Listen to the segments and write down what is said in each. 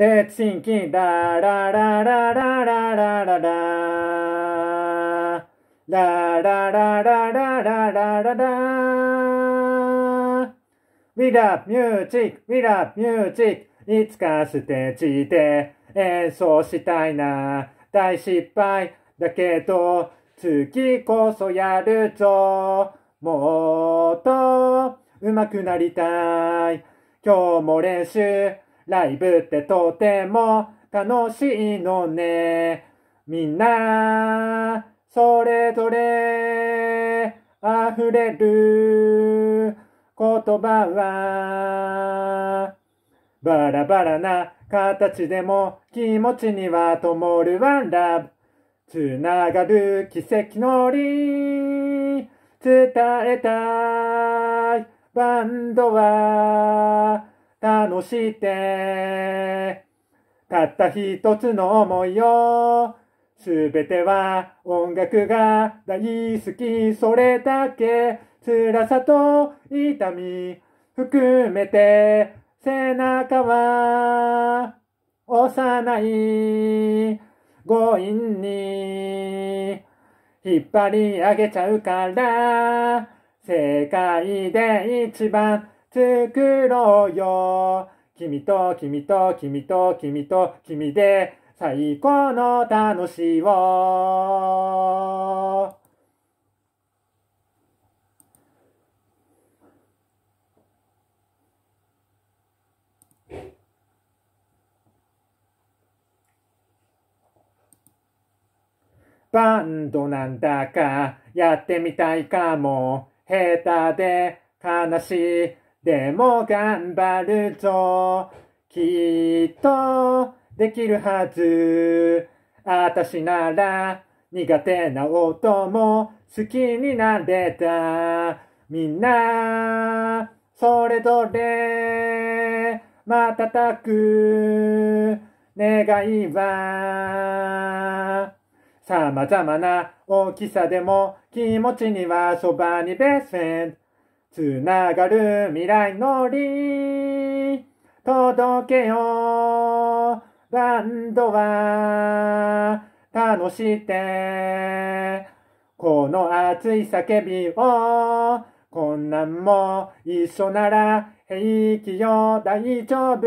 で、チンキン、ダララララララララダララララララララ We love music, we love music, いつかステージで演奏したいな。大失敗だけど、次こそやるぞ。もっと上手くなりたい。今日も練習。ライブってとても楽しいのね。みんな、それぞれ、溢れる言葉は、バラバラな形でも気持ちには灯るワンラブ。つながる奇跡のり、伝えたいバンドは、楽してたった一つの思いをすべては音楽が大好きそれだけ辛さと痛み含めて背中は幼い強引に引っ張り上げちゃうから世界で一番作ろうよ。君と君と君と君と君で最高の楽しいを。バンドなんだかやってみたいかも。下手で悲しい。でも頑張るぞ。きっとできるはず。あたしなら苦手な音も好きになれた。みんな、それぞれ、瞬く願いは、様々な大きさでも気持ちにはそばにベスフェンつながる未来のり、届けよう。バンドは、楽して、この熱い叫びを、こんなんも一緒なら平気よ大丈夫。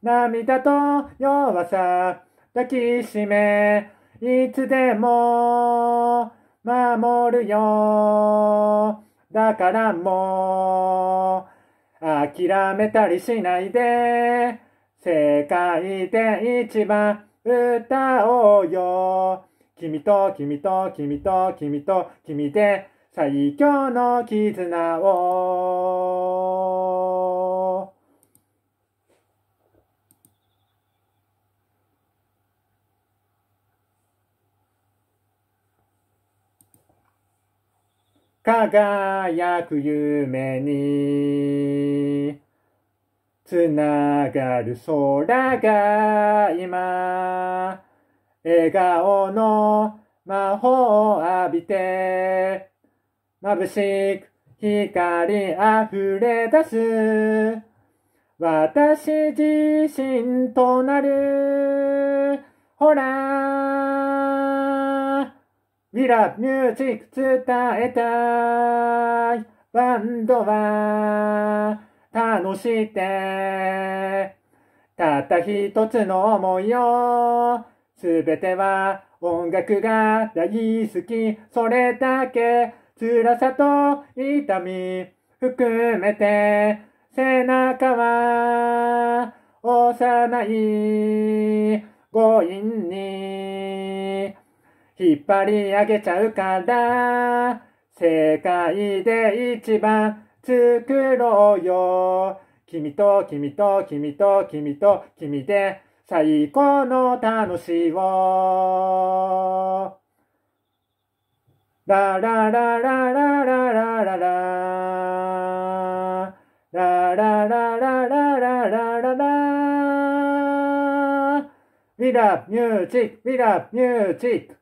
涙と弱さ抱きしめ、いつでも守るよ。だからもう、諦めたりしないで、世界で一番歌おうよ。君と君と君と君と君で最強の絆を。輝く夢に、つながる空が今、笑顔の魔法を浴びて、眩しく光溢れ出す、私自身となる、ほら、We Love Music 伝えたい。バンドは楽して。たった一つの思いを。すべては音楽が大好き。それだけ辛さと痛み含めて。背中は幼い強引に引っ張り上げちゃうから、世界で一番作ろうよ。君と君と君と君と君で最高の楽しいを。ララララララララララララララララララ We love music, we love music.